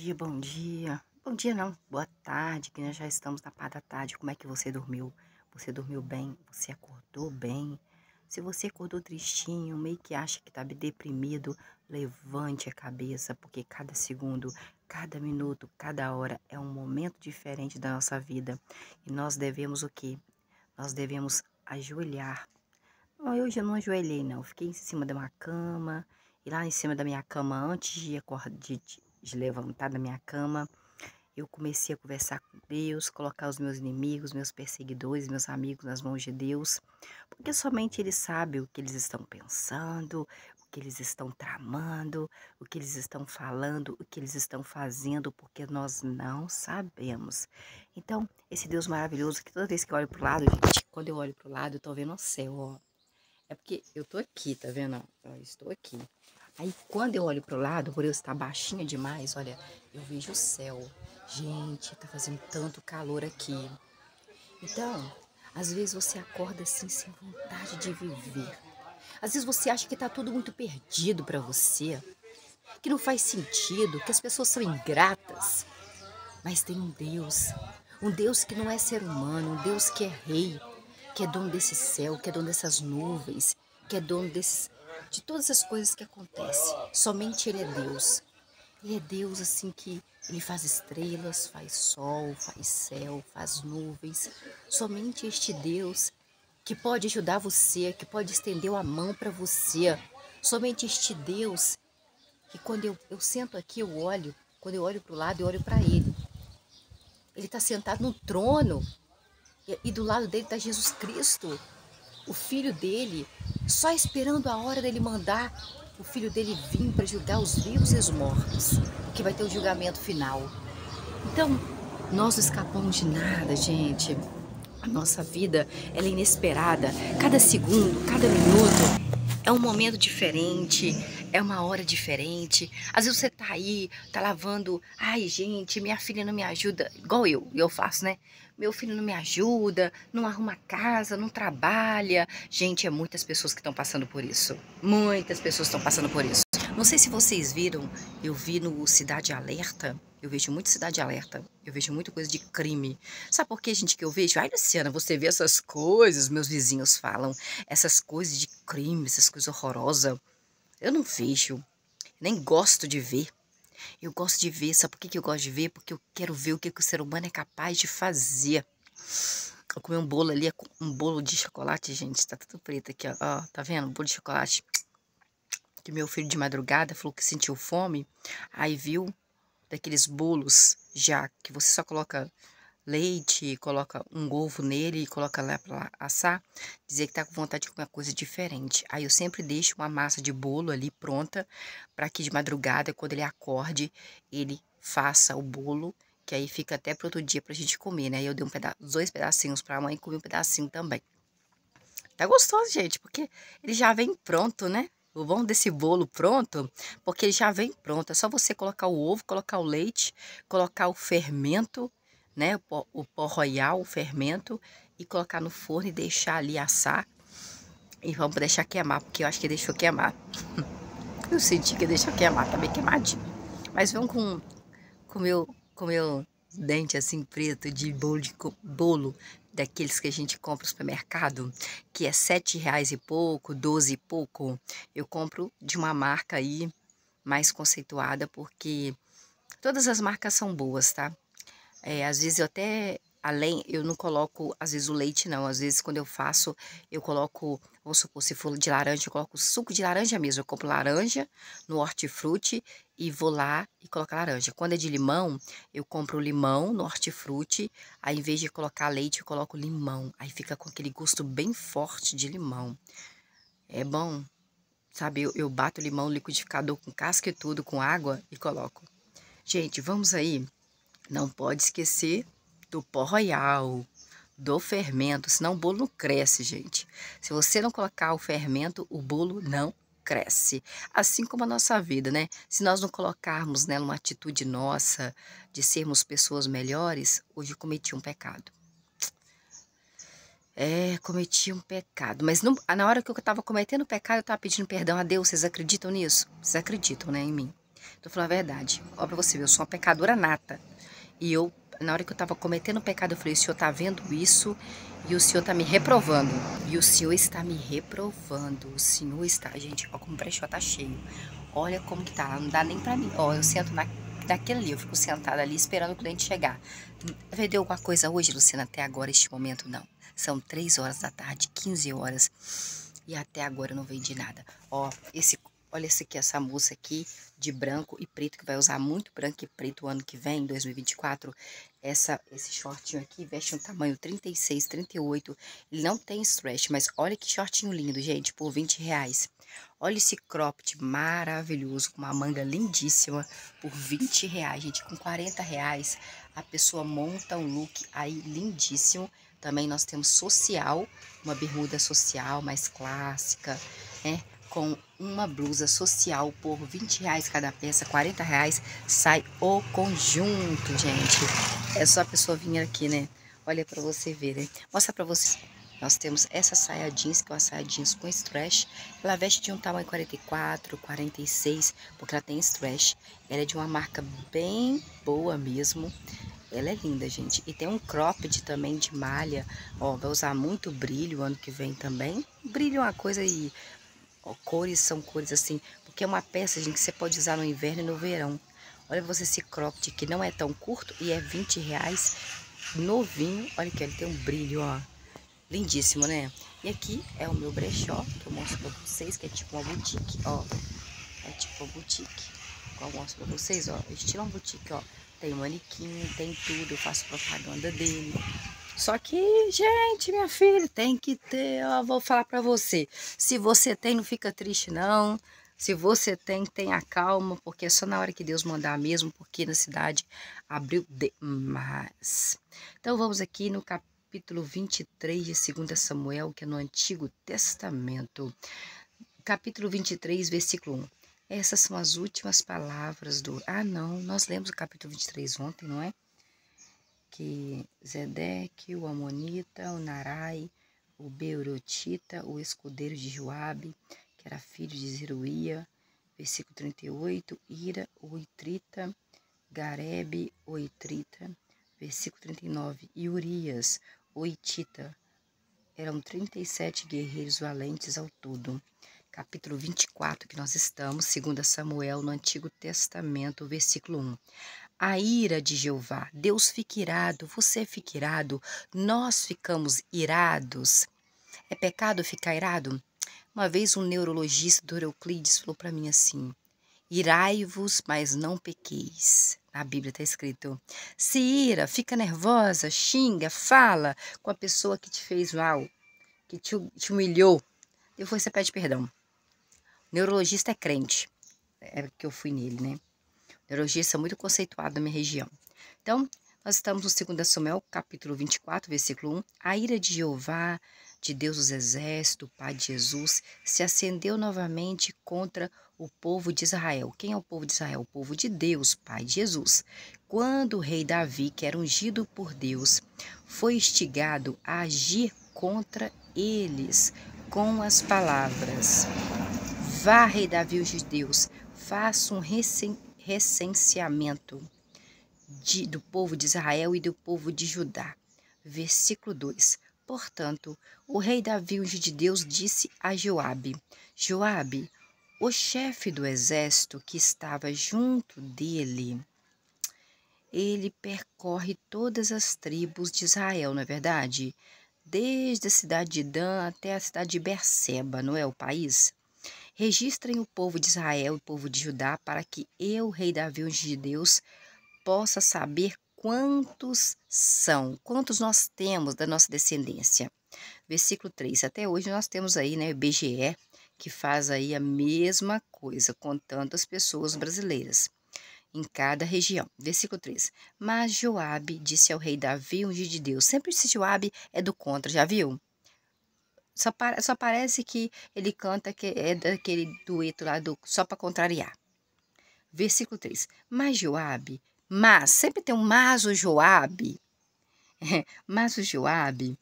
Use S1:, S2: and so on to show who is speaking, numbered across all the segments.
S1: dia, bom dia. Bom dia não, boa tarde, que nós já estamos na parte da tarde. Como é que você dormiu? Você dormiu bem? Você acordou bem? Se você acordou tristinho, meio que acha que está deprimido, levante a cabeça, porque cada segundo, cada minuto, cada hora é um momento diferente da nossa vida. E nós devemos o quê? Nós devemos ajoelhar. Não, eu já não ajoelhei, não. Fiquei em cima de uma cama, e lá em cima da minha cama, antes de, acordar, de, de de levantar da minha cama, eu comecei a conversar com Deus, colocar os meus inimigos, meus perseguidores, meus amigos nas mãos de Deus, porque somente Ele sabe o que eles estão pensando, o que eles estão tramando, o que eles estão falando, o que eles estão fazendo, porque nós não sabemos. Então, esse Deus maravilhoso, que toda vez que eu olho para o lado, gente, quando eu olho para o lado, eu estou vendo o céu, ó. É porque eu estou aqui, tá vendo? Eu estou aqui. Aí quando eu olho pro lado, por eu estar baixinha demais, olha, eu vejo o céu. Gente, tá fazendo tanto calor aqui. Então, às vezes você acorda assim sem vontade de viver. Às vezes você acha que tá tudo muito perdido para você, que não faz sentido, que as pessoas são ingratas. Mas tem um Deus, um Deus que não é ser humano, um Deus que é rei, que é dono desse céu, que é dono dessas nuvens, que é dono desses de todas as coisas que acontecem. Somente Ele é Deus. Ele é Deus assim que Ele faz estrelas, faz sol, faz céu, faz nuvens. Somente este Deus que pode ajudar você, que pode estender a mão para você. Somente este Deus que quando eu, eu sento aqui, eu olho, quando eu olho para o lado, eu olho para Ele. Ele está sentado no trono e, e do lado dele está Jesus Cristo, o Filho dele, só esperando a hora dele mandar o filho dele vir para julgar os vivos e os mortos, que vai ter o julgamento final. Então, nós não escapamos de nada, gente. A nossa vida ela é inesperada. Cada segundo, cada minuto é um momento diferente é uma hora diferente. Às vezes você tá aí, tá lavando. Ai, gente, minha filha não me ajuda. Igual eu, eu faço, né? Meu filho não me ajuda, não arruma casa, não trabalha. Gente, é muitas pessoas que estão passando por isso. Muitas pessoas estão passando por isso. Não sei se vocês viram, eu vi no Cidade Alerta. Eu vejo muito Cidade Alerta. Eu vejo muita coisa de crime. Sabe por que, gente, que eu vejo? Ai, Luciana, você vê essas coisas, meus vizinhos falam. Essas coisas de crime, essas coisas horrorosas. Eu não vejo, nem gosto de ver. Eu gosto de ver, sabe por que eu gosto de ver? Porque eu quero ver o que, que o ser humano é capaz de fazer. Eu comi um bolo ali, um bolo de chocolate, gente, tá tudo preto aqui, ó, ó tá vendo? Um bolo de chocolate. Que meu filho de madrugada falou que sentiu fome, aí viu daqueles bolos já, que você só coloca leite, coloca um ovo nele e coloca lá para assar, dizer que tá com vontade de comer uma coisa diferente. Aí eu sempre deixo uma massa de bolo ali pronta para que de madrugada, quando ele acorde, ele faça o bolo, que aí fica até para outro dia para a gente comer, né? Eu dei um peda dois pedacinhos para a mãe e comi um pedacinho também. Tá gostoso, gente, porque ele já vem pronto, né? O bom desse bolo pronto, porque ele já vem pronto. É só você colocar o ovo, colocar o leite, colocar o fermento, né? O pó, o pó royal, o fermento, e colocar no forno e deixar ali assar. E vamos deixar queimar, porque eu acho que deixou queimar. eu senti que deixou queimar, tá bem queimadinho. Mas vamos com com meu, com meu dente assim preto de bolo, de bolo daqueles que a gente compra no supermercado, que é sete reais e pouco, doze e pouco. Eu compro de uma marca aí mais conceituada, porque todas as marcas são boas, tá? É, às vezes eu até além, eu não coloco, às vezes, o leite, não. Às vezes, quando eu faço, eu coloco, vamos supor, se for de laranja, eu coloco suco de laranja mesmo. Eu compro laranja no hortifruti e vou lá e coloco laranja. Quando é de limão, eu compro limão no hortifruti. Aí, em vez de colocar leite, eu coloco limão. Aí fica com aquele gosto bem forte de limão. É bom, sabe? Eu, eu bato o limão no liquidificador com casca e tudo, com água e coloco. Gente, vamos aí não pode esquecer do pó royal, do fermento, senão o bolo não cresce, gente. Se você não colocar o fermento, o bolo não cresce. Assim como a nossa vida, né? Se nós não colocarmos nela né, uma atitude nossa de sermos pessoas melhores, hoje eu cometi um pecado. É, cometi um pecado. Mas na hora que eu estava cometendo o pecado, eu estava pedindo perdão a Deus. Vocês acreditam nisso? Vocês acreditam, né, em mim? Tô então, falando a verdade. Ó, pra você ver, eu sou uma pecadora nata. E eu, na hora que eu estava cometendo o pecado, eu falei: o Senhor está vendo isso e o Senhor está me reprovando. E o Senhor está me reprovando. O Senhor está. Gente, ó, como o brechó tá cheio. Olha como que tá. Não dá nem para mim. Ó, eu sento na, naquele ali, eu fico sentada ali esperando o cliente chegar. Vendeu alguma coisa hoje, Luciana? Até agora, este momento, não. São três horas da tarde, 15 horas. E até agora eu não vendi nada. Ó, esse Olha esse aqui, essa moça aqui de branco e preto, que vai usar muito branco e preto o ano que vem, 2024. Essa, esse shortinho aqui veste um tamanho 36, 38. Ele não tem stretch, mas olha que shortinho lindo, gente, por 20 reais. Olha esse cropped maravilhoso, com uma manga lindíssima, por 20 reais, gente. Com 40 reais, a pessoa monta um look aí lindíssimo. Também nós temos social, uma bermuda social mais clássica, né? com uma blusa social por 20 reais cada peça, 40 reais sai o conjunto, gente. É só a pessoa vir aqui, né? Olha para você ver, né? Mostra para vocês Nós temos essa saia jeans, que é uma saia jeans com stretch. Ela veste de um tamanho 44, 46, porque ela tem stretch. Ela é de uma marca bem boa mesmo. Ela é linda, gente. E tem um cropped também de malha. Ó, vai usar muito brilho ano que vem também. Brilho é uma coisa e Ó, cores são cores assim, porque é uma peça, gente, que você pode usar no inverno e no verão. Olha você esse cropped que não é tão curto e é 20 reais, novinho. Olha aqui, ele tem um brilho, ó. Lindíssimo, né? E aqui é o meu brechó, que eu mostro pra vocês, que é tipo uma boutique, ó. É tipo uma boutique, que eu mostro pra vocês, ó. Estilo uma boutique, ó. Tem manequim, tem tudo, eu faço propaganda dele. Só que, gente, minha filha, tem que ter, ó, vou falar para você. Se você tem, não fica triste não. Se você tem, tenha calma, porque é só na hora que Deus mandar mesmo, porque na cidade abriu demais. Então vamos aqui no capítulo 23 de 2 Samuel, que é no Antigo Testamento. Capítulo 23, versículo 1. Essas são as últimas palavras do... Ah, não, nós lemos o capítulo 23 ontem, não é? que Zedeque, o Amonita, o Narai, o Beurotita, o escudeiro de Joabe, que era filho de Zeruia, versículo 38, Ira, o Itrita, Garebe, o Itrita, versículo 39, e Urias, o Itita, eram 37 guerreiros valentes ao todo. Capítulo 24, que nós estamos, segundo Samuel, no Antigo Testamento, versículo 1 a ira de Jeová. Deus fica irado, você fica irado, nós ficamos irados. É pecado ficar irado? Uma vez um neurologista do Euclides falou para mim assim: Irai-vos, mas não pequeis. Na Bíblia está escrito: se ira, fica nervosa, xinga, fala com a pessoa que te fez mal, que te, te humilhou. Depois você pede perdão. O neurologista é crente. É que eu fui nele, né? neurologista muito conceituado na minha região. Então, nós estamos no 2 Samuel, capítulo 24, versículo 1. A ira de Jeová, de Deus dos exércitos, Pai de Jesus, se acendeu novamente contra o povo de Israel. Quem é o povo de Israel? O povo de Deus, Pai de Jesus. Quando o rei Davi, que era ungido por Deus, foi instigado a agir contra eles com as palavras: Vá, rei Davi, os de Deus, faça um recentemente recenseamento de, do povo de Israel e do povo de Judá. Versículo 2. Portanto, o rei Davi, ungido de Deus, disse a Joabe: Joabe, o chefe do exército que estava junto dele, ele percorre todas as tribos de Israel, não é verdade? Desde a cidade de Dan até a cidade de Berseba, não é o país? Registrem o povo de Israel e o povo de Judá para que eu, rei Davi, ungido de Deus, possa saber quantos são, quantos nós temos da nossa descendência. Versículo 3. Até hoje nós temos aí, né, o BGE, que faz aí a mesma coisa, contando as pessoas brasileiras em cada região. Versículo 3. Mas Joabe disse ao rei Davi, ungido de Deus. Sempre esse Joabe é do contra, já viu? Só, para, só parece que ele canta que é daquele dueto lá do Só para Contrariar. Versículo 3. Mas Joabe, mas, sempre tem um mas o Joabe. mas o Joabe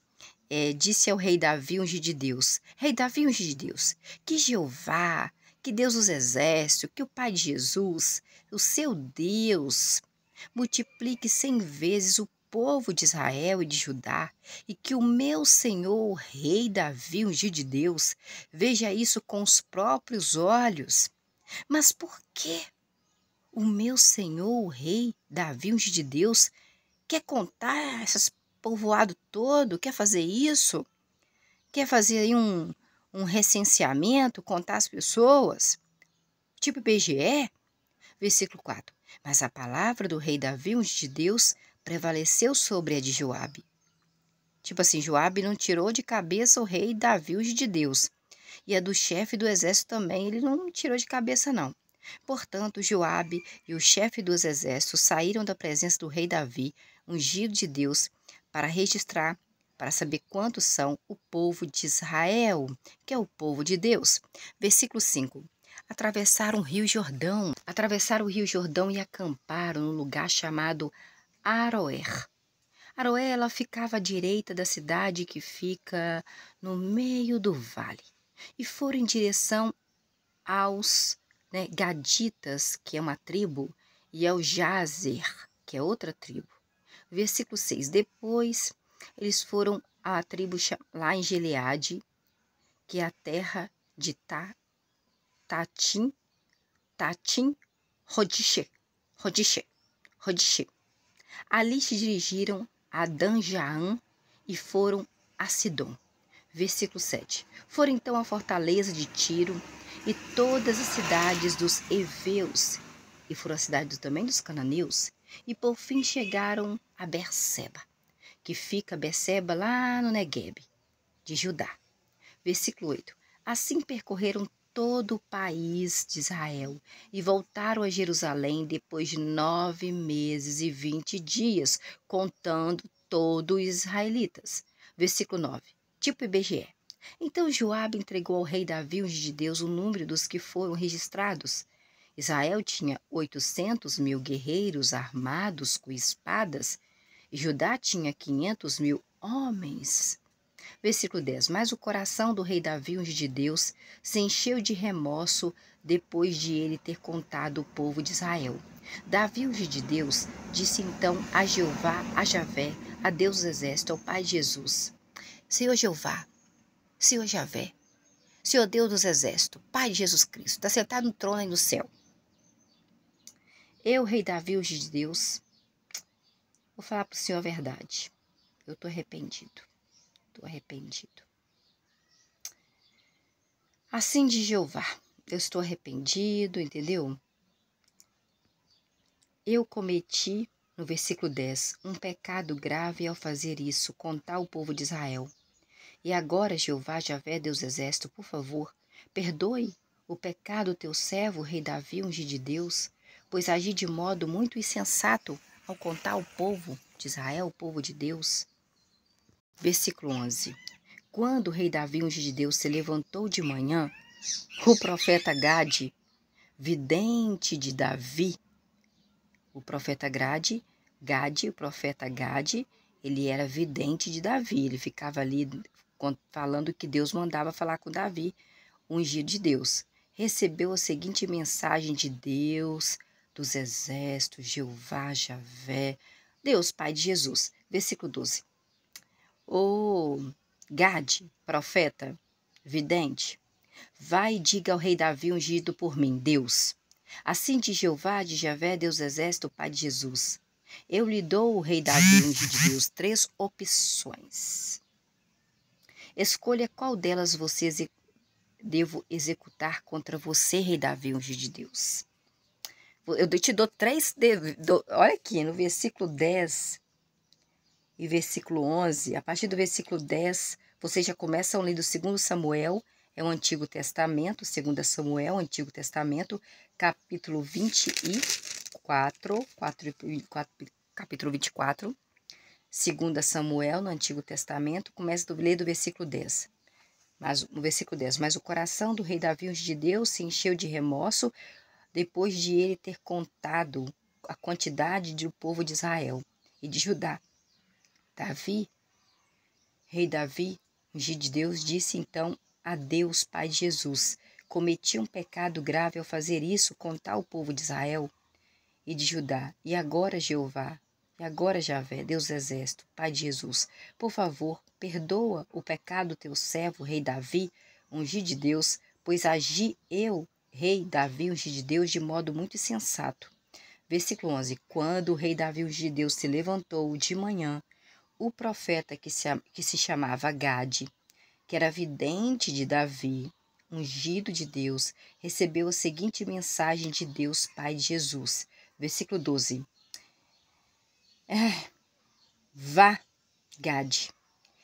S1: é, disse ao rei Davi, unge de Deus, rei Davi, unge de Deus, que Jeová, que Deus dos exércitos, que o Pai de Jesus, o seu Deus, multiplique cem vezes o povo de Israel e de Judá, e que o meu senhor, o rei Davi, ungido de Deus, veja isso com os próprios olhos. Mas por que o meu senhor, o rei Davi, ungido de Deus, quer contar essas povoado todo, quer fazer isso? Quer fazer aí um, um recenseamento, contar as pessoas? Tipo BGE Versículo 4. Mas a palavra do rei Davi, ungido de Deus, prevaleceu sobre a de Joabe. Tipo assim, Joabe não tirou de cabeça o rei Davi os de Deus. E a do chefe do exército também ele não tirou de cabeça não. Portanto, Joabe e o chefe dos exércitos saíram da presença do rei Davi, ungido de Deus, para registrar, para saber quantos são o povo de Israel, que é o povo de Deus. Versículo 5. Atravessaram o rio Jordão, atravessaram o rio Jordão e acamparam no lugar chamado Aroer. Aroer ela ficava à direita da cidade que fica no meio do vale e foram em direção aos né, Gaditas, que é uma tribo, e ao Jazer, que é outra tribo. Versículo 6. Depois eles foram à tribo lá em Gileade, que é a terra de Ta, Tatim, Tatim, Rodishe, Rodishe, Rodishe. Ali se dirigiram a Danjaan e foram a Sidom. Versículo 7. Foram então à fortaleza de Tiro e todas as cidades dos Eveus, e foram as cidades também dos Cananeus, e por fim chegaram a Berseba, que fica Berseba lá no Negueb, de Judá. Versículo 8. Assim percorreram todo o país de Israel e voltaram a Jerusalém depois de nove meses e vinte dias, contando todos os israelitas. Versículo 9, tipo IBGE. Então Joabe entregou ao rei Davi, os de Deus, o número dos que foram registrados. Israel tinha oitocentos mil guerreiros armados com espadas e Judá tinha quinhentos mil homens. Versículo 10: Mas o coração do rei Davi, unge de Deus, se encheu de remorso depois de ele ter contado o povo de Israel. Davi, unge de Deus, disse então a Jeová, a Javé, a Deus dos exércitos, ao Pai Jesus: Senhor Jeová, Senhor Javé, Senhor Deus dos exércitos, Pai de Jesus Cristo, está sentado no trono aí no céu. Eu, rei Davi, unge de Deus, vou falar para o Senhor a verdade. Eu estou arrependido arrependido. Assim de Jeová, eu estou arrependido, entendeu? Eu cometi, no versículo 10, um pecado grave ao fazer isso, contar o povo de Israel. E agora, Jeová, Javé, Deus Exército, por favor, perdoe o pecado do teu servo, rei Davi, ungido de Deus, pois agi de modo muito insensato ao contar o povo de Israel, o povo de Deus, Versículo 11. Quando o rei Davi, ungido de Deus, se levantou de manhã, o profeta Gade, vidente de Davi, o profeta Gade, Gade, o profeta Gade, ele era vidente de Davi, ele ficava ali falando que Deus mandava falar com Davi, ungido de Deus. Recebeu a seguinte mensagem de Deus, dos exércitos, Jeová, Javé, Deus Pai de Jesus. Versículo 12. O Gade, profeta, vidente, vai e diga ao rei Davi ungido por mim, Deus. Assim de Jeová de Javé, Deus exército, Pai de Jesus. Eu lhe dou o rei Davi ungido de Deus três opções. Escolha qual delas você devo executar contra você, rei Davi, ungido de Deus? Eu te dou três. De... Olha aqui, no versículo 10, e versículo 11, a partir do versículo 10, vocês já começam lendo 2 Samuel, é o Antigo Testamento, 2 Samuel, Antigo Testamento, capítulo 24, 4, 4, capítulo 24, 2 Samuel, no Antigo Testamento, começa a ler do versículo 10. Mas, no versículo 10, mas o coração do rei Davi, de Deus, se encheu de remorso depois de ele ter contado a quantidade do povo de Israel e de Judá Davi, rei Davi, ungido de Deus, disse então a Deus, Pai de Jesus: Cometi um pecado grave ao fazer isso contar ao povo de Israel e de Judá. E agora, Jeová, e agora, Javé, Deus Exército, Pai de Jesus, por favor, perdoa o pecado do teu servo, rei Davi, ungido de Deus, pois agi eu, rei Davi, ungido de Deus, de modo muito insensato. Versículo 11. Quando o rei Davi, ungido de Deus, se levantou de manhã o profeta que se, que se chamava Gade, que era vidente de Davi, ungido de Deus, recebeu a seguinte mensagem de Deus, Pai de Jesus. Versículo 12. É, ah, vá, Gade,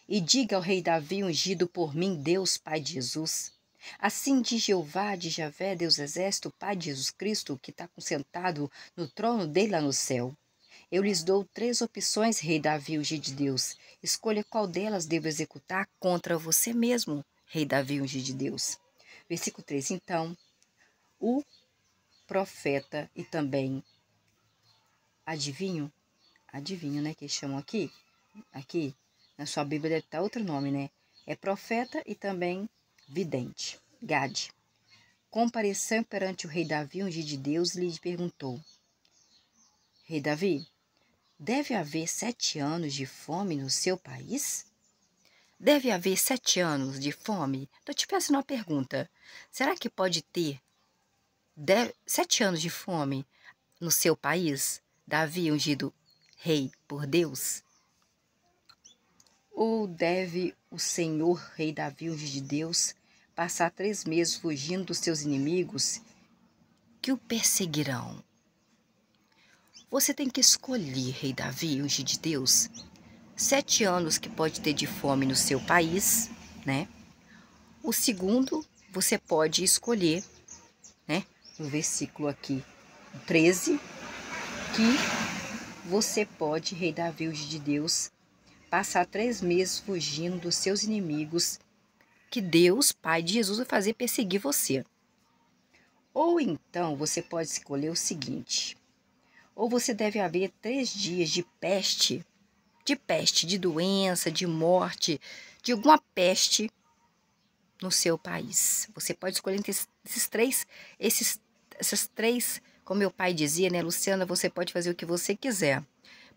S1: e diga ao rei Davi, ungido por mim, Deus, Pai de Jesus. Assim diz Jeová de Javé, Deus Exército, Pai de Jesus Cristo, que está sentado no trono dele lá no céu. Eu lhes dou três opções, rei Davi, ungido de Deus. Escolha qual delas devo executar contra você mesmo, rei Davi, ungido de Deus. Versículo 3. Então, o profeta e também adivinho, adivinho, né, que chamam aqui, aqui, na sua Bíblia deve estar outro nome, né? É profeta e também vidente, Gade. Compareceu perante o rei Davi, ungido de Deus, e lhe perguntou: Rei Davi, Deve haver sete anos de fome no seu país? Deve haver sete anos de fome? Eu te peço uma pergunta. Será que pode ter sete anos de fome no seu país? Davi ungido rei por Deus? Ou deve o Senhor, rei Davi, ungido de Deus, passar três meses fugindo dos seus inimigos que o perseguirão? Você tem que escolher, rei Davi, unge de Deus, sete anos que pode ter de fome no seu país, né? O segundo, você pode escolher, né? No versículo aqui 13, que você pode, rei Davi, unge de Deus, passar três meses fugindo dos seus inimigos que Deus, Pai de Jesus, vai fazer perseguir você. Ou então você pode escolher o seguinte: ou você deve haver três dias de peste, de peste, de doença, de morte, de alguma peste no seu país. Você pode escolher entre esses três, esses, esses três, como meu pai dizia, né, Luciana, você pode fazer o que você quiser,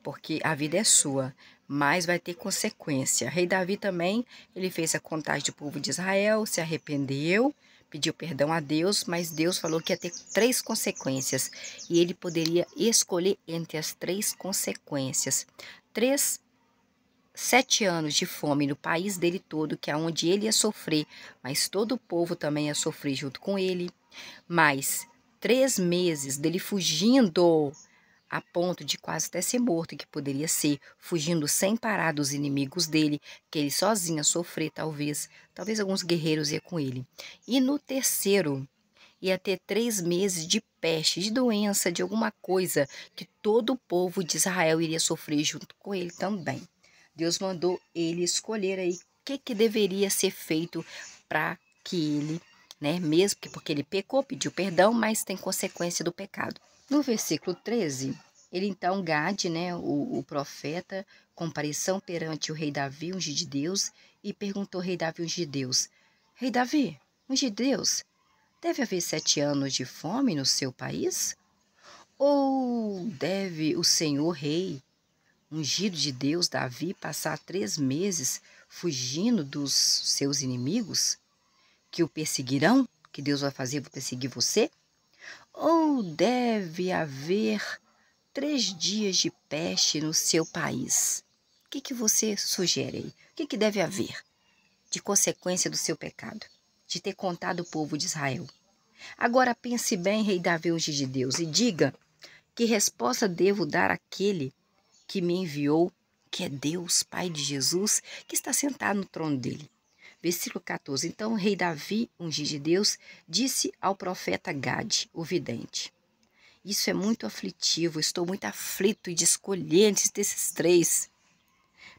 S1: porque a vida é sua, mas vai ter consequência. Rei Davi também, ele fez a contagem do povo de Israel, se arrependeu pediu perdão a Deus, mas Deus falou que ia ter três consequências e ele poderia escolher entre as três consequências. Três sete anos de fome no país dele todo, que é onde ele ia sofrer, mas todo o povo também ia sofrer junto com ele. Mais três meses dele fugindo a ponto de quase até ser morto, que poderia ser, fugindo sem parar dos inimigos dele, que ele sozinha sofrer, talvez. Talvez alguns guerreiros ia com ele. E no terceiro, ia ter três meses de peste, de doença, de alguma coisa que todo o povo de Israel iria sofrer junto com ele também. Deus mandou ele escolher aí o que, que deveria ser feito para que ele, né, mesmo que porque ele pecou, pediu perdão, mas tem consequência do pecado. No versículo 13, ele então, Gade, né, o, o profeta, compareceu perante o rei Davi, ungido um de Deus, e perguntou ao rei Davi, ungido um de Deus, Rei Davi, ungido um de Deus, deve haver sete anos de fome no seu país? Ou deve o senhor rei, ungido de Deus, Davi, passar três meses fugindo dos seus inimigos que o perseguirão? Que Deus vai fazer para perseguir você? ou deve haver três dias de peste no seu país? O que, que você sugere aí? O que, que deve haver de consequência do seu pecado, de ter contado o povo de Israel? Agora pense bem, rei Davi, hoje de Deus, e diga que resposta devo dar àquele que me enviou, que é Deus, Pai de Jesus, que está sentado no trono dele versículo 14. Então o rei Davi, ungido de Deus, disse ao profeta Gade, o vidente: Isso é muito aflitivo, estou muito aflito e de escolher antes desses três.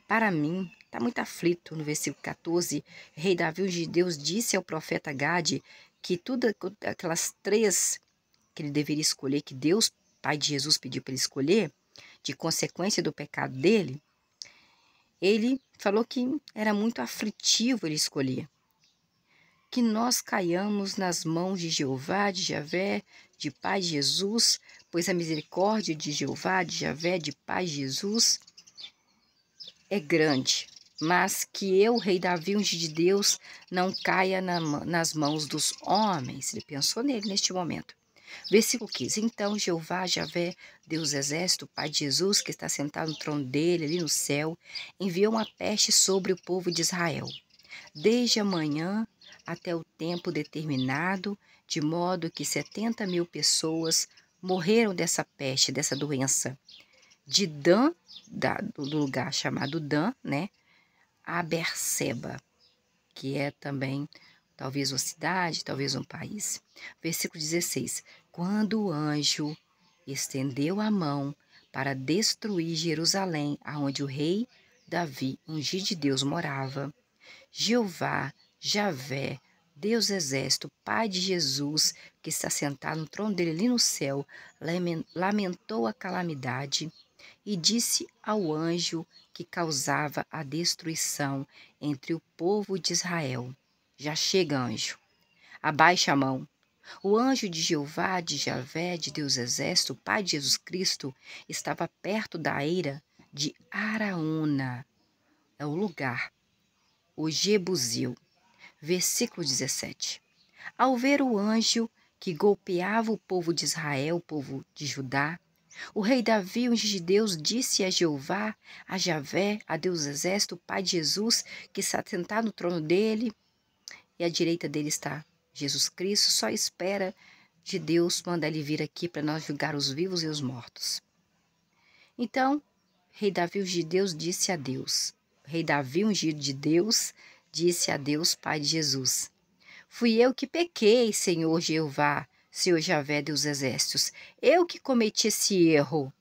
S1: Para mim, está muito aflito. No versículo 14, rei Davi, ungido de Deus, disse ao profeta Gade que todas aquelas três que ele deveria escolher, que Deus, Pai de Jesus, pediu para ele escolher, de consequência do pecado dele, ele falou que era muito aflitivo ele escolher. Que nós caiamos nas mãos de Jeová, de Javé, de Pai Jesus, pois a misericórdia de Jeová, de Javé, de Pai Jesus é grande, mas que eu, rei Davi, unge de Deus, não caia na, nas mãos dos homens. Ele pensou nele neste momento. Versículo 15. Então Jeová, Javé, Deus exército, Pai de Jesus, que está sentado no trono dele, ali no céu, enviou uma peste sobre o povo de Israel, desde a manhã até o tempo determinado, de modo que 70 mil pessoas morreram dessa peste, dessa doença. De Dan, da, do lugar chamado Dan, né, a Berseba, que é também talvez uma cidade, talvez um país. Versículo 16: Quando o anjo estendeu a mão para destruir Jerusalém, aonde o rei Davi, ungido de Deus, morava, Jeová, Javé, Deus Exército, Pai de Jesus, que está sentado no trono dele ali no céu, lamentou a calamidade e disse ao anjo que causava a destruição entre o povo de Israel: já chega, anjo. Abaixa a mão. O anjo de Jeová, de Javé, de Deus Exército, Pai de Jesus Cristo, estava perto da eira de Araúna. É o lugar, o Jebuseu. Versículo 17. Ao ver o anjo que golpeava o povo de Israel, o povo de Judá, o rei Davi, o de Deus, disse a Jeová, a Javé, a Deus Exército, Pai de Jesus, que está sentado no trono dele, e à direita dele está Jesus Cristo, só espera de Deus mandar ele vir aqui para nós julgar os vivos e os mortos. Então, rei Davi de Deus disse a Deus, rei Davi ungido de Deus, disse a Deus, Pai de Jesus: Fui eu que pequei, Senhor Jeová, Senhor Javé dos exércitos. Eu que cometi esse erro.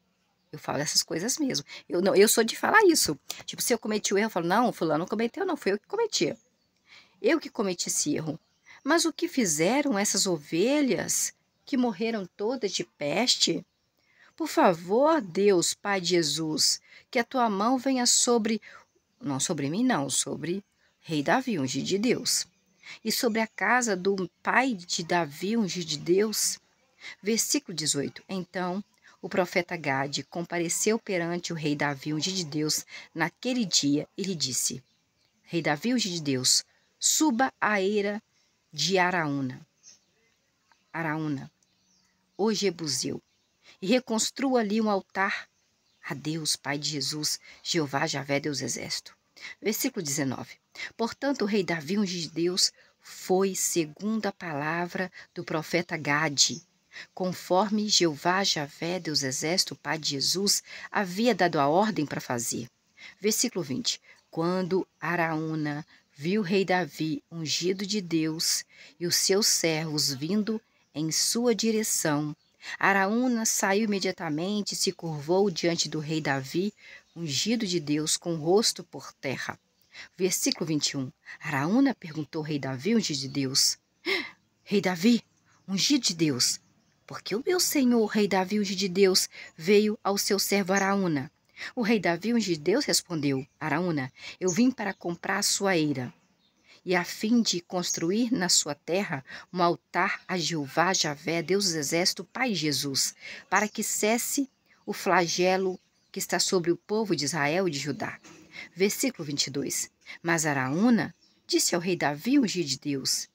S1: Eu falo essas coisas mesmo. Eu não, eu sou de falar isso. Tipo, se eu cometi o um erro, eu falo: "Não, fulano não cometeu, não foi eu que cometi". Eu que cometi esse erro. Mas o que fizeram essas ovelhas que morreram todas de peste? Por favor, Deus, Pai de Jesus, que a tua mão venha sobre. Não sobre mim, não, sobre Rei Davi, ungido de Deus. E sobre a casa do pai de Davi, ungido de Deus. Versículo 18. Então o profeta Gade compareceu perante o rei Davi, ungido de Deus, naquele dia, e lhe disse: Rei Davi, ungido de Deus, Suba a eira de Araúna, Araúna, é Buzeu, e reconstrua ali um altar a Deus, Pai de Jesus, Jeová Javé, Deus Exército. Versículo 19. Portanto, o rei Davi, um de Deus, foi segundo a palavra do profeta Gade, conforme Jeová Javé, Deus Exército, Pai de Jesus, havia dado a ordem para fazer. Versículo 20. Quando Araúna viu o rei Davi, ungido de Deus, e os seus servos vindo em sua direção. Araúna saiu imediatamente e se curvou diante do rei Davi, ungido de Deus, com o rosto por terra. Versículo 21. Araúna perguntou ao rei Davi, ungido de Deus: ah, Rei Davi, ungido de Deus, porque o meu senhor, o rei Davi, ungido de Deus, veio ao seu servo Araúna o rei Davi, um de Deus, respondeu: Araúna, eu vim para comprar a sua eira, e a fim de construir na sua terra um altar a Jeová Javé, Deus do Exército, Pai Jesus, para que cesse o flagelo que está sobre o povo de Israel e de Judá. Versículo 22. Mas Araúna disse ao rei Davi, ungido de Deus: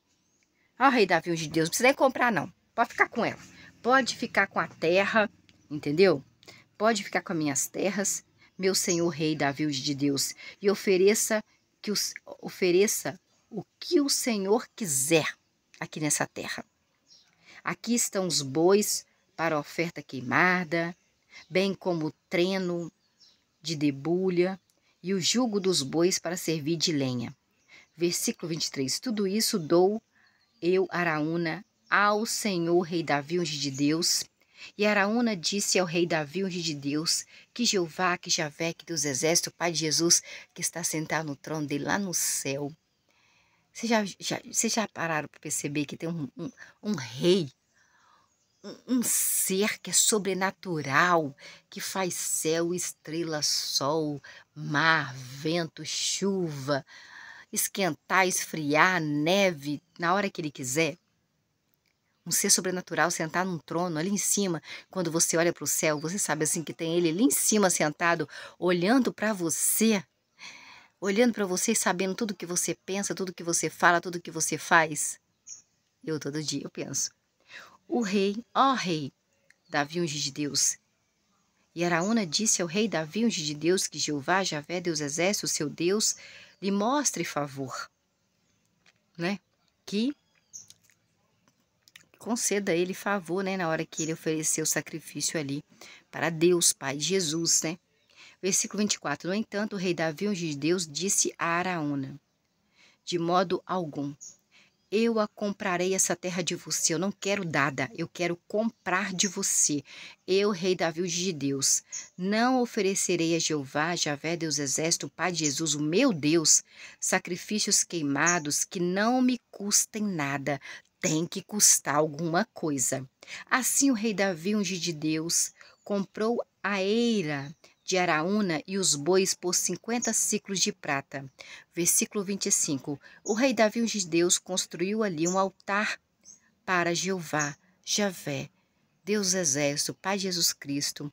S1: Ó oh, rei Davi, ungido de Deus, não precisa nem comprar, não. Pode ficar com ela. Pode ficar com a terra, entendeu? Pode ficar com as minhas terras, meu senhor rei Davi de Deus, e ofereça que os, ofereça o que o Senhor quiser aqui nessa terra. Aqui estão os bois para oferta queimada, bem como o treno de debulha e o jugo dos bois para servir de lenha. Versículo 23. Tudo isso dou eu, Araúna, ao Senhor, rei Davi, de Deus, e Araúna disse ao rei Davi, rei de Deus, que Jeová, que Javé, que Deus exército, Pai de Jesus, que está sentado no trono dele lá no céu. Vocês já, já, vocês já pararam para perceber que tem um, um, um rei, um, um, ser que é sobrenatural, que faz céu, estrela, sol, mar, vento, chuva, esquentar, esfriar, neve, na hora que ele quiser? um ser sobrenatural sentado num trono ali em cima. Quando você olha para o céu, você sabe assim que tem ele ali em cima sentado, olhando para você, olhando para você e sabendo tudo que você pensa, tudo que você fala, tudo que você faz. Eu todo dia eu penso. O rei, ó rei, Davi unge de Deus. E Araúna disse ao rei Davi, unge de Deus, que Jeová, Javé, Deus o seu Deus, lhe mostre favor. Né? Que conceda a ele favor, né, na hora que ele ofereceu o sacrifício ali para Deus, Pai, Jesus, né? Versículo 24. No entanto, o rei Davi, um de Deus, disse a Araúna: De modo algum, eu a comprarei essa terra de você. Eu não quero dada, eu quero comprar de você. Eu, rei Davi, de Deus, não oferecerei a Jeová, Javé, Deus Exército, Pai de Jesus, o meu Deus, sacrifícios queimados que não me custem nada, tem que custar alguma coisa. Assim o rei Davi, ungido de Deus, comprou a eira de Araúna e os bois por 50 ciclos de prata. Versículo 25. O rei Davi, ungido de Deus, construiu ali um altar para Jeová, Javé, Deus Exército, Pai Jesus Cristo,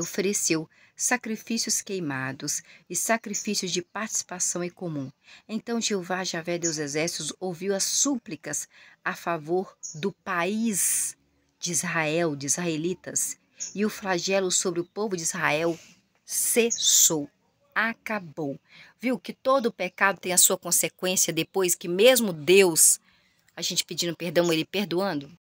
S1: ofereceu sacrifícios queimados e sacrifícios de participação em comum. Então Jeová Javé Deus Exércitos ouviu as súplicas a favor do país de Israel, de israelitas, e o flagelo sobre o povo de Israel cessou, acabou. Viu que todo pecado tem a sua consequência depois que mesmo Deus, a gente pedindo perdão, ele perdoando,